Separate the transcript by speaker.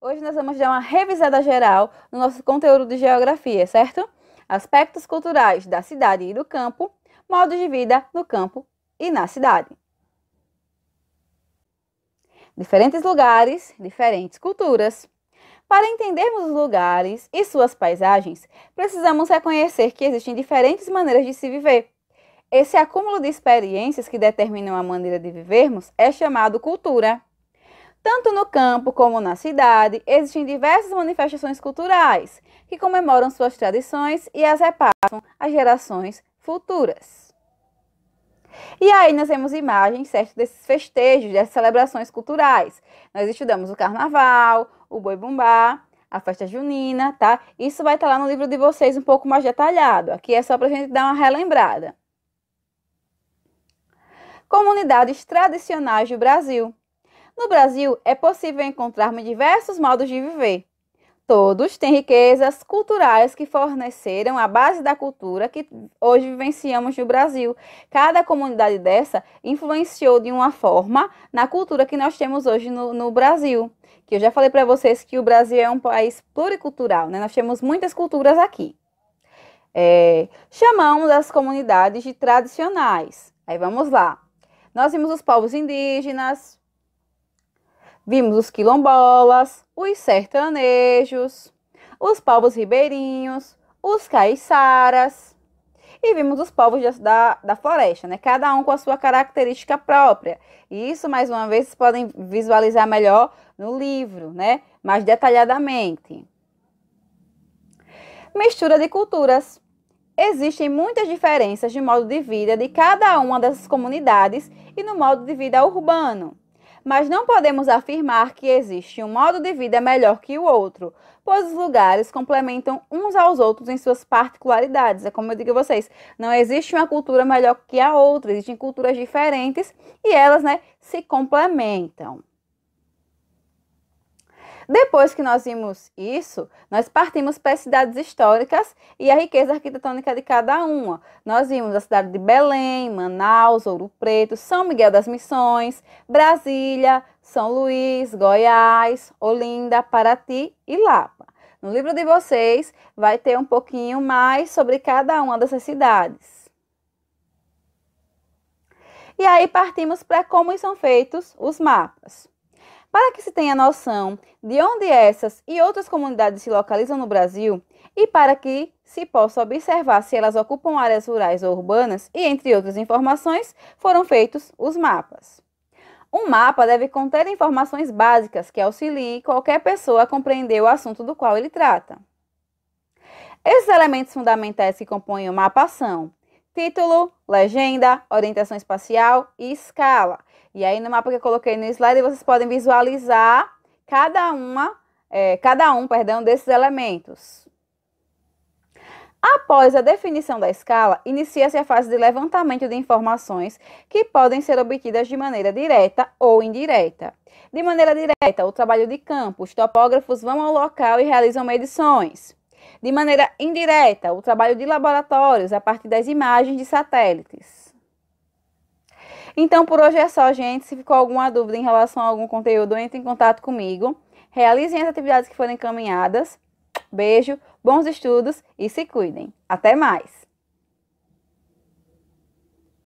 Speaker 1: Hoje nós vamos dar uma revisada geral no nosso conteúdo de geografia, certo? Aspectos culturais da cidade e do campo, modos de vida no campo e na cidade. Diferentes lugares, diferentes culturas. Para entendermos os lugares e suas paisagens, precisamos reconhecer que existem diferentes maneiras de se viver. Esse acúmulo de experiências que determinam a maneira de vivermos é chamado cultura. Tanto no campo como na cidade, existem diversas manifestações culturais que comemoram suas tradições e as repassam às gerações futuras. E aí nós temos imagens certas desses festejos, dessas celebrações culturais. Nós estudamos o carnaval, o boi bumbá, a festa junina, tá? Isso vai estar lá no livro de vocês um pouco mais detalhado. Aqui é só para a gente dar uma relembrada. Comunidades tradicionais do Brasil. No Brasil, é possível encontrarmos diversos modos de viver. Todos têm riquezas culturais que forneceram a base da cultura que hoje vivenciamos no Brasil. Cada comunidade dessa influenciou de uma forma na cultura que nós temos hoje no, no Brasil. Que eu já falei para vocês que o Brasil é um país pluricultural, né? Nós temos muitas culturas aqui. É, chamamos as comunidades de tradicionais. Aí vamos lá. Nós vimos os povos indígenas, Vimos os quilombolas, os sertanejos, os povos ribeirinhos, os caiçaras e vimos os povos da, da floresta, né? Cada um com a sua característica própria. E isso, mais uma vez, vocês podem visualizar melhor no livro, né? Mais detalhadamente. Mistura de culturas. Existem muitas diferenças de modo de vida de cada uma dessas comunidades e no modo de vida urbano mas não podemos afirmar que existe um modo de vida melhor que o outro, pois os lugares complementam uns aos outros em suas particularidades. É como eu digo a vocês, não existe uma cultura melhor que a outra, existem culturas diferentes e elas né, se complementam. Depois que nós vimos isso, nós partimos para as cidades históricas e a riqueza arquitetônica de cada uma. Nós vimos a cidade de Belém, Manaus, Ouro Preto, São Miguel das Missões, Brasília, São Luís, Goiás, Olinda, Paraty e Lapa. No livro de vocês vai ter um pouquinho mais sobre cada uma dessas cidades. E aí partimos para como são feitos os mapas. Para que se tenha noção de onde essas e outras comunidades se localizam no Brasil e para que se possa observar se elas ocupam áreas rurais ou urbanas e entre outras informações, foram feitos os mapas. Um mapa deve conter informações básicas que auxiliem qualquer pessoa a compreender o assunto do qual ele trata. Esses elementos fundamentais que compõem o mapa são título, legenda, orientação espacial e escala. E aí no mapa que eu coloquei no slide vocês podem visualizar cada uma, é, cada um, perdão, desses elementos. Após a definição da escala, inicia-se a fase de levantamento de informações que podem ser obtidas de maneira direta ou indireta. De maneira direta, o trabalho de campo, os topógrafos vão ao local e realizam medições de maneira indireta o trabalho de laboratórios a partir das imagens de satélites. Então, por hoje é só, gente. Se ficou alguma dúvida em relação a algum conteúdo, entre em contato comigo. Realizem as atividades que forem encaminhadas. Beijo, bons estudos e se cuidem. Até mais!